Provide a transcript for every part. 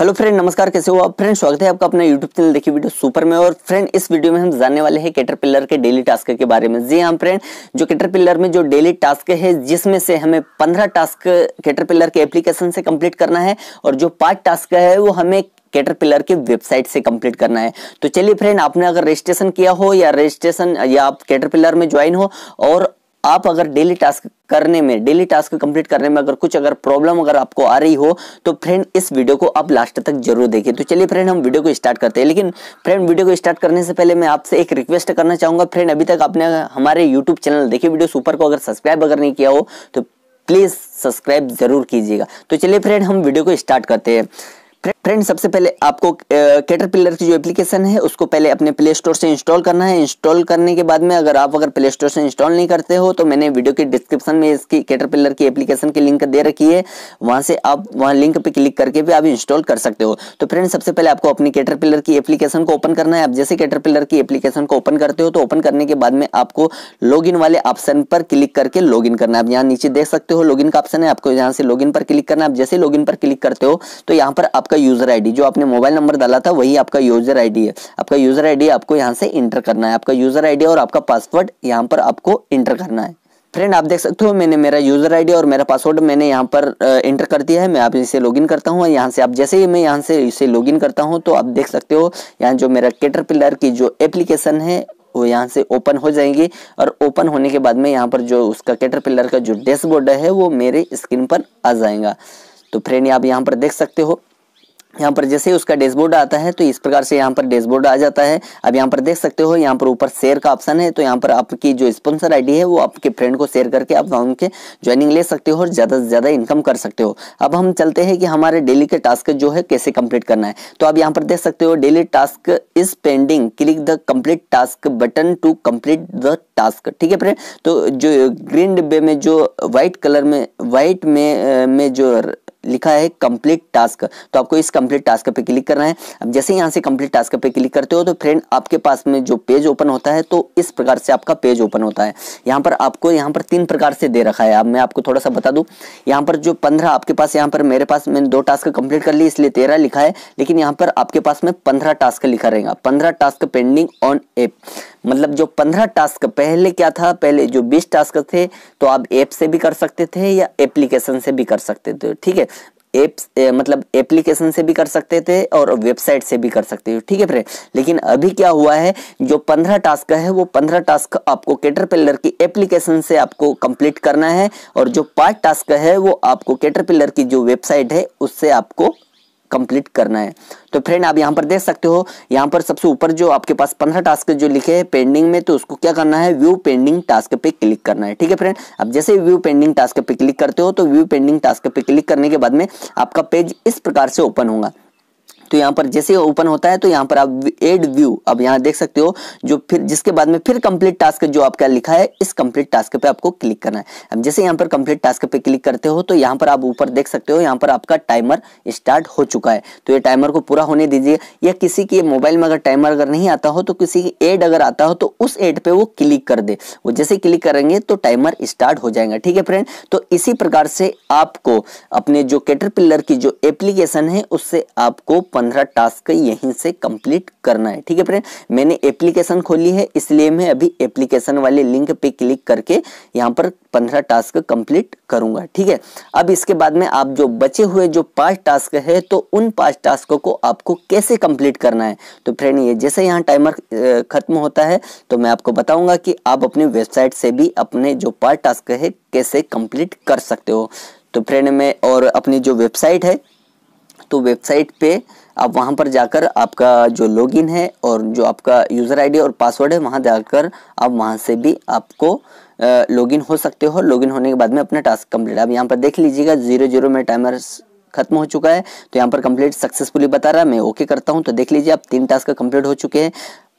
hello friend नमस्कार कैसे हो आप फ्रेंड स्वागत है आपका अपना यूट्यूब चैनल देखिए वीडियो सुपर में और फ्रेंड इस वीडियो में हम जानने वाले हैं कैटरपिलर के डेली टास्क के बारे में जी हाँ फ्रेंड जो कैटरपिलर में जो डेली टास्क है जिसमें से हमें पंद्रह टास्क कैटरपिलर के एप्लीकेशन से कंप्लीट करना है और जो पांच टास्क है वो हमें कैटरपिलर के वेबसाइट से कंप्लीट करना है तो चलिए फ्रेंड आपने अगर रजिस्ट्रेशन किया हो या रजिस्ट्रेशन या आप कैटरपिलर में ज्वाइन हो और आप अगर डेली टास्क करने में डेली टास्क कंप्लीट करने में अगर कुछ अगर प्रॉब्लम अगर आपको आ रही हो तो फ्रेंड इस वीडियो को आप लास्ट तक जरूर देखिए तो चलिए फ्रेंड हम वीडियो को स्टार्ट करते हैं लेकिन फ्रेंड वीडियो को स्टार्ट करने से पहले मैं आपसे एक रिक्वेस्ट करना चाहूंगा फ्रेंड अभी तक आपने हमारे यूट्यूब चैनल देखिए वीडियो सुपर को अगर सब्सक्राइब अगर नहीं किया हो तो प्लीज़ सब्सक्राइब जरूर कीजिएगा तो चलिए फ्रेंड हम वीडियो को स्टार्ट करते हैं फ्रेंड सबसे पहले आपको कैटरपिलर की जो एप्लीकेशन है उसको पहले अपने प्ले स्टोर से इंस्टॉल करना है इंस्टॉल करने के बाद में अगर आप अगर प्ले स्टोर से इंस्टॉल नहीं करते हो तो मैंने वीडियो के डिस्क्रिप्शन में इसकी कैटरपिलर की एप्लीकेशन की लिंक दे रखी है वहाँ से आप वहाँ लिंक पर क्लिक करके भी आप इंस्टॉल कर सकते हो तो फ्रेंड सबसे पहले आपको अपनी कैटरपिलर की एप्लीकेशन को ओपन करना है आप जैसे कैटरपिलर की एप्लीकेशन को ओपन करते हो तो ओपन करने के बाद में आपको लॉग वाले ऑप्शन पर क्लिक करके लॉग करना है आप यहाँ नीचे देख सकते हो लॉग का ऑप्शन है आपको यहाँ से लॉग पर क्लिक करना है आप जैसे लॉग पर क्लिक करते हो तो यहाँ पर आपका यूजर आईडी जो आपने मोबाइल नंबर डाला था वही आपका यूजर आईडी है आपका यूजर आईडी आपको यहाँ से इंटर करना है आपका यूजर आईडी और आपका पासवर्ड यहाँ पर आपको इंटर करना है फ्रेंड आप देख सकते हो मैंने मेरा यूजर आईडी और मेरा पासवर्ड मैंने यहाँ पर इंटर कर दिया है मैं आप इसे लॉगिन करता हूँ यहाँ से आप जैसे ही मैं यहाँ से इसे लॉगिन करता हूँ तो आप देख सकते हो यहाँ जो मेरा केटर पिलर की जो एप्लीकेशन है वो यहाँ से ओपन हो जाएंगी और ओपन होने के बाद में यहाँ पर जो उसका केटर पिलर का जो डैशबोर्ड है वो मेरे स्क्रीन पर आ जाएगा तो फ्रेंड आप यहाँ पर देख सकते हो यहाँ पर जैसे ही उसका डैशबोर्ड आता है तो इस प्रकार से यहाँ पर डैशबोर्ड आ जाता है अब यहाँ पर देख सकते हो यहाँ पर ऊपर शेयर का ऑप्शन है तो यहाँ पर आपकी जो स्पॉन्सर आईडी है वो आपके फ्रेंड को शेयर करके आप उनके ज्वाइनिंग ले सकते हो और ज़्यादा से ज़्यादा इनकम कर सकते हो अब हम चलते हैं कि हमारे डेली के टास्क जो है कैसे कम्प्लीट करना है तो आप यहाँ पर देख सकते हो daily task is pending click the complete task button to complete the task ठीक है फ्रेंड तो जो ग्रीन डिब्बे में जो व्हाइट कलर में व्हाइट में जो लिखा है कंप्लीट टास्क तो आपको इस कंप्लीट टास्क पे क्लिक करना है अब जैसे यहाँ से कंप्लीट टास्क पे क्लिक करते हो तो फ्रेंड आपके पास में जो पेज ओपन होता है तो इस प्रकार से आपका पेज ओपन होता है यहाँ पर आपको यहाँ पर तीन प्रकार से दे रखा है अब मैं आपको थोड़ा सा बता दू यहाँ पर जो पंद्रह आपके पास यहाँ पर मेरे पास मैंने दो टास्क कंप्लीट कर ली इसलिए तेरह लिखा है लेकिन यहाँ पर आपके पास में पंद्रह टास्क लिखा रहेगा पंद्रह टास्क पेंडिंग ऑन एप मतलब जो पंद्रह टास्क पहले क्या था पहले जो बीस टास्क थे तो आप ऐप से भी कर सकते थे या एप्लीकेशन से भी कर सकते थे ठीक है एप मतलब एप्लीकेशन से भी कर सकते थे और वेबसाइट से भी कर सकते थे ठीक है फ्रेंड लेकिन अभी क्या हुआ है जो पंद्रह टास्क है वो पंद्रह टास्क आपको कैटरपिलर की एप्लीकेशन से आपको कंप्लीट करना है और जो पांच टास्क है वो आपको कैटरपिलर की जो वेबसाइट है उससे आपको कंप्लीट करना है तो फ्रेंड आप यहाँ पर देख सकते हो यहाँ पर सबसे ऊपर जो आपके पास पंद्रह टास्क जो लिखे हैं पेंडिंग में तो उसको क्या करना है व्यू पेंडिंग टास्क पे क्लिक करना है ठीक है फ्रेंड अब जैसे व्यू पेंडिंग टास्क पे क्लिक करते हो तो व्यू पेंडिंग टास्क पे क्लिक करने के बाद में आपका पेज इस प्रकार से ओपन होगा तो यहाँ पर जैसे ओपन होता है तो यहाँ पर आप एड व्यू अब यहाँ देख सकते हो जो फिर जिसके बाद में फिर कंप्लीट टास्क जो आपका लिखा है इस कंप्लीट टास्क पे आपको क्लिक करना है अब जैसे यहाँ पर कंप्लीट टास्क पे क्लिक करते हो तो यहाँ पर आप ऊपर देख सकते हो यहाँ पर आपका टाइमर स्टार्ट हो चुका है तो ये टाइमर को पूरा होने दीजिए या किसी के मोबाइल में अगर टाइमर अगर नहीं आता हो तो किसी की एड अगर आता हो तो उस एड पे वो क्लिक कर दे वो जैसे क्लिक करेंगे तो टाइमर स्टार्ट हो जाएगा ठीक है फ्रेंड तो इसी प्रकार से आपको अपने जो कैटरपिलर की जो एप्लीकेशन है उससे आपको पंद्रह टास्क यहीं से कंप्लीट करना है ठीक है फ्रेंड मैंने एप्लीकेशन खोली है इसलिए मैं अभी एप्लीकेशन वाले लिंक पे क्लिक करके यहाँ पर पंद्रह टास्क कंप्लीट करूंगा ठीक है अब इसके बाद में आप जो बचे हुए जो पांच टास्क है तो उन पांच टास्क को आपको कैसे कंप्लीट करना है तो फ्रेंड ये जैसे यहाँ टाइमर खत्म होता है तो मैं आपको बताऊंगा कि आप अपनी वेबसाइट से भी अपने जो पांच टास्क है कैसे कंप्लीट कर सकते हो तो फ्रेंड में और अपनी जो वेबसाइट है तो वेबसाइट पे आप वहां पर जाकर आपका जो लॉगिन है और जो आपका यूज़र आईडी और पासवर्ड है वहां जाकर आप वहां से भी आपको लॉगिन हो सकते हो लॉगिन होने के बाद में अपना टास्क कंप्लीट आप यहाँ पर देख लीजिएगा जीरो जीरो में टाइमर खत्म हो चुका है तो यहाँ पर कंप्लीट सक्सेसफुली बता रहा है मैं ओके करता हूँ तो देख लीजिए आप तीन टास्क कंप्लीट हो चुके हैं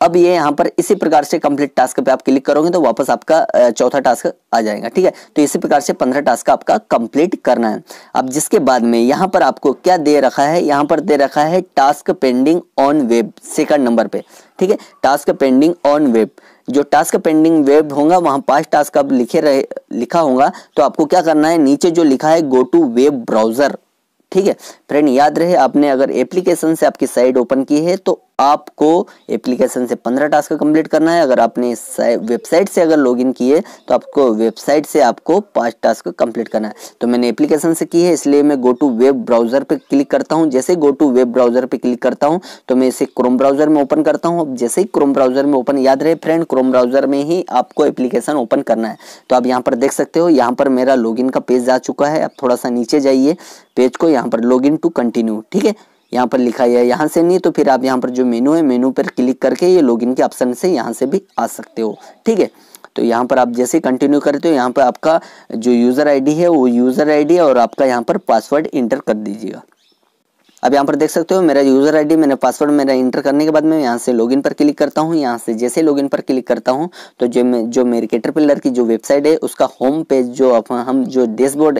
अब ये यहाँ पर इसी प्रकार से कंप्लीट टास्क पे आप क्लिक करोगे तो वापस आपका चौथा टास्क आ जाएगा ठीक है तो इसी प्रकार से पंद्रह टास्क आपका कंप्लीट करना है अब जिसके बाद में यहाँ पर आपको क्या दे रखा है यहाँ पर दे रखा है task pending on web second number पे ठीक है टास्क पेंडिंग ऑन वेब जो टास्क पेंडिंग वेब होगा वहां पांच टास्क आप लिखे रहे लिखा होगा तो आपको क्या करना है नीचे जो लिखा है गो टू वेब ब्राउजर ठीक है फ्रेंड याद रहे आपने अगर एप्लीकेशन से आपकी साइट ओपन की है तो आपको एप्लीकेशन से पंद्रह टास्क कंप्लीट करना है अगर आपने वेबसाइट से अगर लॉगिन किए तो आपको वेबसाइट से आपको पाँच टास्क कंप्लीट करना है तो मैंने एप्लीकेशन से की है इसलिए मैं गो टू वेब ब्राउजर पर क्लिक करता हूँ जैसे गो टू वेब ब्राउजर पर क्लिक करता हूँ तो मैं इसे क्रोम ब्राउजर में ओपन करता हूँ अब जैसे ही क्रोम ब्राउजर में ओपन याद रहे फ्रेंड क्रोम ब्राउजर में ही आपको एप्लीकेशन ओपन करना है तो आप यहाँ पर देख सकते हो यहाँ पर मेरा लॉग का पेज जा चुका है आप थोड़ा सा नीचे जाइए पेज को यहाँ पर लॉग टू कंटिन्यू ठीक है यहाँ पर लिखा है यहाँ से नहीं तो फिर आप यहाँ पर जो मेनू है मेनू पर क्लिक करके ये लॉगिन के ऑप्शन से यहाँ से भी आ सकते हो ठीक है तो यहाँ पर आप जैसे कंटिन्यू करते हो यहाँ पर आपका जो यूज़र आईडी है वो यूज़र आईडी और आपका यहाँ पर पासवर्ड इंटर कर दीजिएगा अब यहाँ पर देख सकते हो मेरा यूजर आईडी मेरा पासवर्ड मेरा इंटर करने के बाद मैं यहाँ से लॉगिन पर क्लिक करता हूँ यहाँ से जैसे लॉगिन पर क्लिक करता हूँ तो जो मैं जो मेरी कैटरपिलर की जो वेबसाइट है उसका होम पेज जो हम जो डैशबोर्ड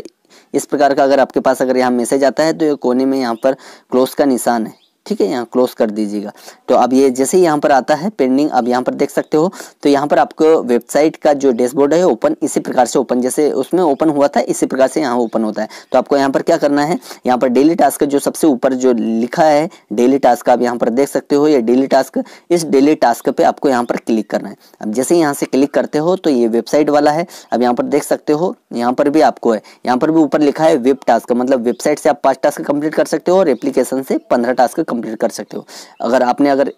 इस प्रकार का अगर आपके पास अगर यहाँ मैसेज आता है तो ये कोने में यहाँ पर क्लोज का निशान है ठीक है यहाँ क्लोज कर दीजिएगा तो अब ये जैसे ही यहाँ पर आता है पेंडिंग अब यहाँ पर देख सकते हो तो यहाँ पर आपको वेबसाइट का जो डैशबोर्ड है ओपन इसी प्रकार से ओपन जैसे उसमें ओपन हुआ था इसी प्रकार से यहाँ ओपन होता है तो आपको यहाँ पर क्या करना है यहाँ पर डेली टास्क जो सबसे ऊपर जो लिखा है डेली टास्क आप यहाँ पर देख सकते हो ये डेली टास्क इस डेली टास्क पर आपको यहाँ पर क्लिक करना है अब जैसे यहाँ से क्लिक करते हो तो ये वेबसाइट वाला है अब यहाँ पर देख सकते हो यहाँ पर भी आपको है यहाँ पर भी ऊपर लिखा है वेब टास्क मतलब वेबसाइट से आप पाँच टास्क कंप्लीट कर सकते हो और एप्लीकेशन से पंद्रह टास्क कंप्लीट कर सकते हो अगर आपने अगर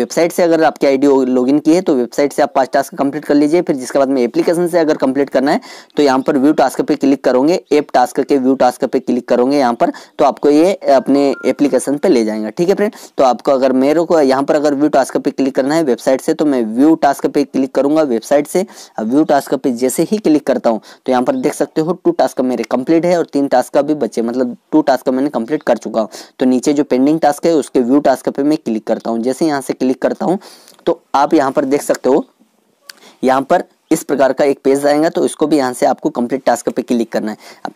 वेबसाइट से अगर आपकी आईडी लॉगिन की है तो वेबसाइट से आप पांच टास्क कंप्लीट कर लीजिए फिर जिसके बाद में एप्लीकेशन से अगर कंप्लीट करना है तो यहाँ पर व्यू टास्क पे क्लिक करोगे एप टास्क के व्यू टास्क पे क्लिक करोगे यहाँ पर तो आपको ये अपने एप्लीकेशन पर ले जाएंगे ठीक है फ्रेंड तो आपको अगर मेरे को यहाँ पर अगर व्यू टास्क पे क्लिक करना है वेबसाइट से तो मैं व्यू टास्क पे क्लिक करूंगा वेबसाइट से व्यू टास्क पे जैसे ही क्लिक करता हूँ तो यहाँ पर देख सकते हो टू टास्क मेरे कंप्लीट है और तीन टास्क का भी बचे मतलब टू टास्क मैंने कंप्लीट कर चुका हूँ तो नीचे जो पेंडिंग टास्क है उसके व्यू टास्क पे मैं क्लिक करता हूँ जैसे यहाँ से क्लिक करता हूँ तो आप यहाँ पर देख सकते हो यहाँ पर इस प्रकार का एक पेज आएगा तो इसको भी यहाँ से आपको कंप्लीट टास्क पे क्लिक करना है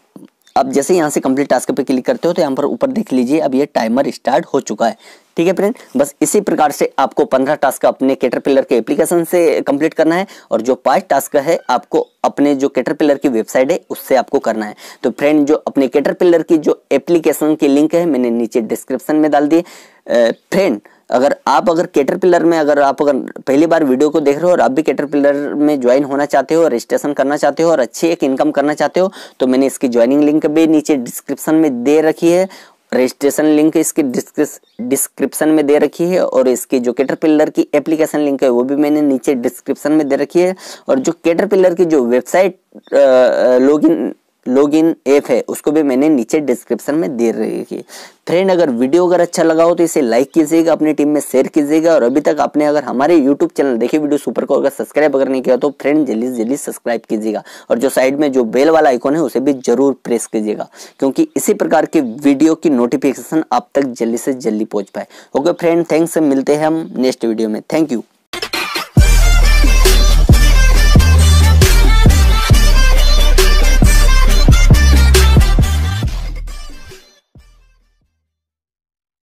अब जैसे यहाँ से कंप्लीट टास्क पे क्लिक करते हो तो यहाँ पर ऊपर देख लीजिए अब ये टाइमर स्टार्ट हो चुका है ठीक है फ्रेंड बस इसी प्रकार से आपको पंद्रह टास्क अपने केटरपिलर के एप्लीकेशन से कंप्लीट करना है और जो पांच टास्क है आपको अपने जो केटरपिलर की वेबसाइट है उससे आपको करना है तो फ्रेंड जो अपने केटरपिलर की जो एप्लीकेशन की लिंक है मैंने नीचे डिस्क्रिप्शन में डाल दिए फ्रेंड अगर आप अगर कैटरपिलर में अगर आप अगर पहली बार वीडियो को देख रहे हो और आप भी कैटरपिलर में ज्वाइन होना चाहते हो रजिस्ट्रेशन करना चाहते हो और अच्छी एक इनकम करना चाहते हो तो मैंने इसकी ज्वाइनिंग लिंक भी नीचे डिस्क्रिप्शन में दे रखी है रजिस्ट्रेशन लिंक इसकी डिस्क्रिप्शन में दे रखी है और इसकी जो कैटरपिलर की एप्लीकेशन लिंक है वो भी मैंने नीचे डिस्क्रिप्शन में दे रखी है और जो कैटरपिलर की जो website login log in app है उसको भी मैंने नीचे डिस्क्रिप्शन में दे रखी है फ्रेंड अगर वीडियो अगर अच्छा लगा हो तो इसे लाइक कीजिएगा अपनी टीम में शेयर कीजिएगा और अभी तक आपने अगर हमारे यूट्यूब चैनल देखे वीडियो सुपर को अगर सब्सक्राइब अगर नहीं किया तो फ्रेंड जल्दी से जल्दी सब्सक्राइब कीजिएगा और जो साइड में जो बेल वाला आइकॉन है उसे भी जरूर प्रेस कीजिएगा क्योंकि इसी प्रकार के वीडियो की नोटिफिकेशन आप तक जल्दी से जल्दी पहुँच पाए ओके फ्रेंड थैंक्स मिलते हैं हम नेक्स्ट वीडियो में थैंक यू